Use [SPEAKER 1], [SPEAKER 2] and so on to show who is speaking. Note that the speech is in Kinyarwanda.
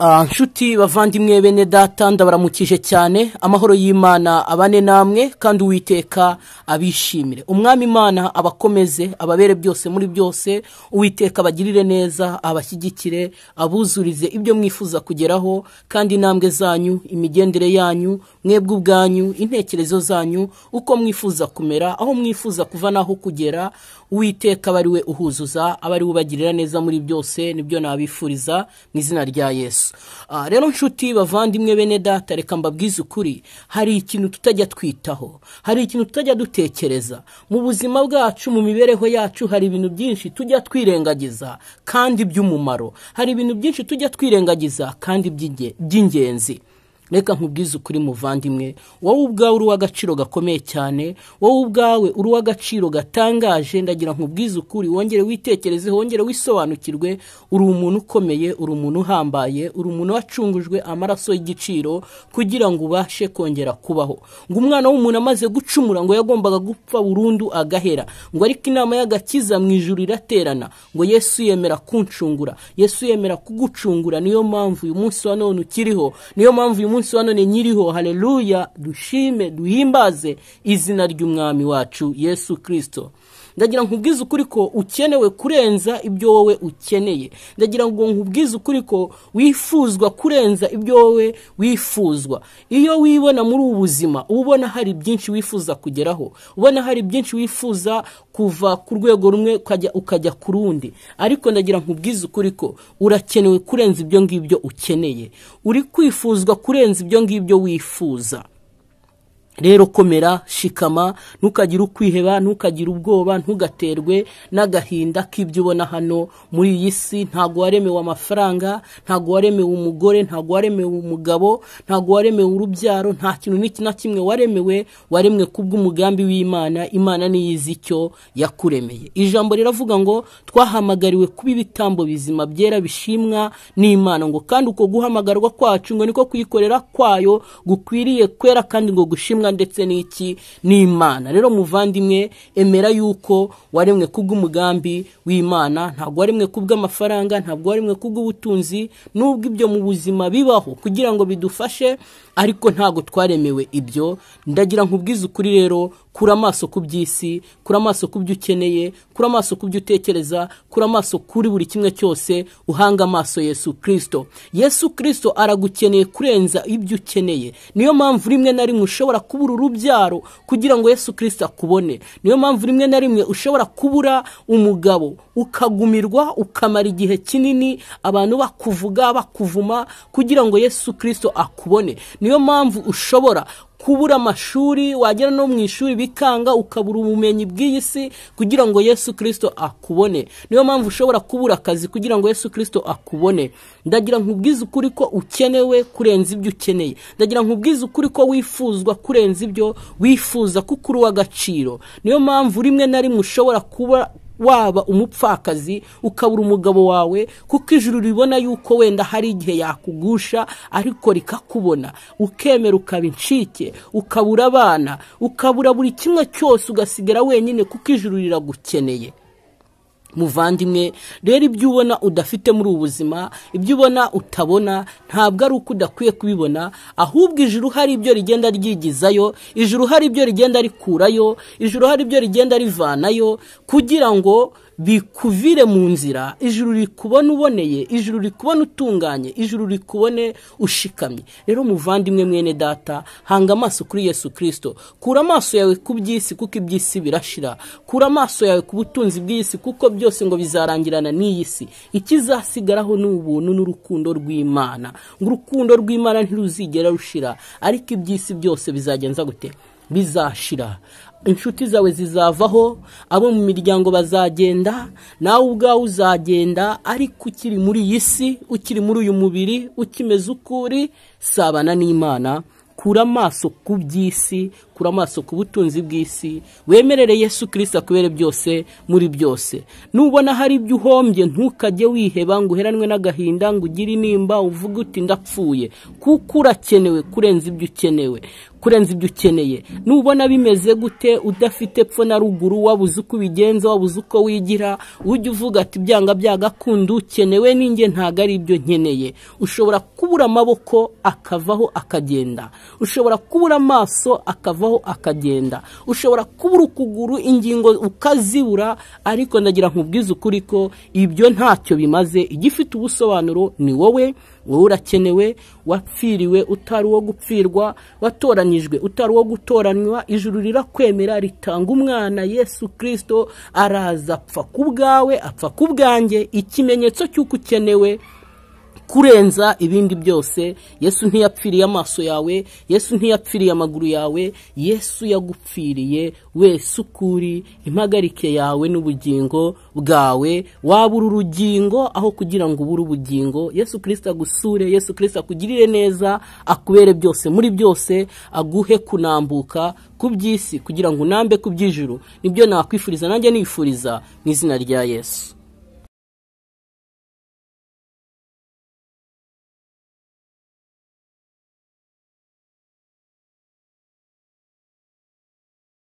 [SPEAKER 1] Ah, nshuti bavandimwe bene data ndabaramukije cyane amahoro y'imana abane namwe kandi uwiteka abishimire umwami imana abakomeze ababere byose muri byose uwiteka abagirire neza abashyigikire abuzurize ibyo mwifuza kugeraho kandi intambwe zanyu imigendere yanyu mwebwe ubwanyu intekerezo zanyu uko mwifuza kumera aho mwifuza kuva n'aho kugera uwiteka aba ari uhuzuza aba ari ubagirira neza muri byose nibyo nabifuriza mu izina rya yesu gusa ah, rero nshuti bavandimwe bene data reka mbabwize ukuri hari ikintu tutajya twitaho hari ikintu tutajya dutekereza mu buzima bwacu mu mibereho yacu hari ibintu byinshi tujya twirengagiza kandi by'umumaro hari ibintu byinshi tujya twirengagiza kandi by'ingenzi reka nkubwize ukuri muvandimwe wowe ubwawe uri uw'agaciro gakomeye cyane wowe ubwawe uri uw'agaciro gatangaje ndagira nkubwize ukuri wongere witekereze wongere wisobanukirwe uri umuntu ukomeye uri umuntu uhambaye uri umuntu wacungujwe amaraso y'igiciro kugira ngo ubashe kongera kubaho ngo umwana w'umuntu amaze gucumura ngo yagombaga gupfa burundu agahera ngo ariko inama y'agakiza mu ijuru iraterana ngo yesu yemera kuncungura yesu yemera kugucungura niyo mpamvu uyu munsi wa none ukiriho niyo mpamvu uyu munsi munsi wa none nyiriho hareruya dushime duhimbaze izina ry'umwami wacu yesu kirisito ndagira ngo nkubwize ukuri ko ukenewe kurenza ibyo wowe ukeneye ndagira ngo nkubwize ukuri ko wifuzwa kurenza ibyo wowe wifuzwa iyo wibona muri ubu buzima uba ubona hari byinshi wifuza kugeraho ubona hari byinshi wifuza kuva ku rwego rumwe ukajya ku rundi ariko ndagira nkubwize ukuri ko urakenewe kurenza ibyo ngibyo ukeneye uri kwifuzwa kurenza ibyo ngibyo wifuza rero komera shikama ntukagire ukwiheba ntukagire ubwoba ntugaterwe n'agahinda k'ibyo ubona hano muri iyi si ntabwo waremewe amafaranga ntabwo waremewe umugore ntabwo waremewe umugabo ntabwo waremewe urubyaro nta kintu n'iki na kimwe waremewe waremwe kubw'umugambi w'imana imana niyizi icyo yakuremeye ijambo riravuga ngo twahamagariwe kuba ibitambo bizima byera bishimwa n'imana ngo kandi uko guhamagarwa kwacu ngo niko kuyikorera kwayo gukwiriye kwera kandi ngo gushimwa ubuhanga ndetse n'iki n'imana rero muvandimwe emera yuko waremwe kubw'umugambi w'imana ntabwo waremwe kubw'amafaranga ntabwo waremwe kubw'ubutunzi n'ubwo ibyo mu buzima bibaho kugira ngo bidufashe ariko ntabwo twaremewe ibyo ndagira ngo ukuri rero kura amaso ku by'isi kura amaso ku byo ukeneye kura amaso ku byo utekereza kura amaso kuri buri kimwe cyose uhanga amaso yesu kirisito yesu kirisito aragukeneye kurenza ibyo ukeneye niyo mpamvu rimwe na rimwe ushobora kubura urubyaro kugira ngo yesu kirisito akubone niyo mpamvu rimwe na rimwe ushobora kubura umugabo ukagumirwa ukamara igihe kinini abantu bakuvuga bakuvuma kugira ngo yesu kirisito akubone niyo mpamvu ushobora kubura amashuri wagera no mu ishuri bikanga ukabura ubumenyi bw'iyi si kugira ngo yesu kirisito akubone niyo mpamvu ushobora kubura akazi kugira ngo yesu kirisito akubone ndagira nkubwize ukuri ko ukenewe kurenza ibyo ukeneye ndagira nkubwize ukuri ko wifuzwa kurenza ibyo wifuza ko ukuruwe agaciro niyo mpamvu rimwe na rimwe ushobora kuba waba umupfakazi ukabura umugabo wawe kuko ijuru ribona yuko wenda hari igihe yakugusha ariko rikakubona ukemera ukaba incike ukabura abana ukabura buri kimwe cyose ugasigara wenyine kuko ijuru riragukeneye muvandimwe rero ibyo ubona udafite muri ubu buzima ibyo ubona utabona ntabwo ari uko udakwiye kubibona ahubwo ijuru hari ibyo rigenda ryigizayo ijuru hari ibyo rigenda rikurayo ijuru hari ibyo rigenda rivanayo kugira ngo bikuvire mu nzira ijuru rikubona uboneye ijuru rikubona utunganye ijuru rikubone ushikamye rero muvandimwe mwene data hanga amaso kuri yesu kirisito kura amaso yawe ku by'isi kuko iby'isi birashira kura amaso yawe ku butunzi bw'isi kuko byose ngo bizarangirana n'iyi si ikizasigaraho ni ubuntu n'urukundo rw'imana ngo urukundo rw'imana ntiruzigera rushira ariko iby'isi byose bizagenza gute bizashira inshuti zawe zizavaho abo mu miryango bazagenda nawe ubwawe uzagenda ariko ukiri muri iyi si ukiri muri uyu mubiri ukimeze ukuri sabana n'imana kura amaso ku by'isi kura amaso ku butunzi bw'isi wemerere yesu kirisita kubere byose muri byose nubona hari ibyo uhombye ntukajye wiheba ngo uheranwe n'agahinda ngo ugire inimba uvuge uti ndapfuye kuko urakenewe kurenza ibyo ukenewe kurenza ibyo ukeneye nubona bimeze gute udafite epfo na ruguru wabuze uko ubigenza wabuze uko wigira ujya uvuga ati byanga byagakunda ukenewe n'inge ntabwo ari ibyo nkeneye ushobora kubura amaboko akavaho akagenda ushobora kubura amaso akavaho akagenda ushobora kubura ukuguru ingingo ukazibura ariko ndagira nkubwize ukuri ko ibyo ntacyo bimaze igifite ubusobanuro ni wowe wowe urakenewe wapfiriwe utari uwo gupfirwa watoranyijwe utari uwo gutoranywa ijuru rirakwemera ritanga umwana yesu kirisito araza apfa ku bwawe apfa ku bwanjye ikimenyetso cy'uko ukenewe kurenza ibindi byose yesu ntiyapfiriye amaso yawe yesu ntiyapfiriye amaguru yawe yesu yagupfiriye wese ukuri impagarike yawe n'ubugingo bwawe wabura urugingo aho kugira ngo ubure ubugingo yesu kirisita agusure yesu kirisita akugirire neza akubere byose muri byose aguhe kunambuka ku by'isi kugira ngo unambe ku by'ijuru nibyo nakwifuriza nanjye nifuriza mu izina rya yesu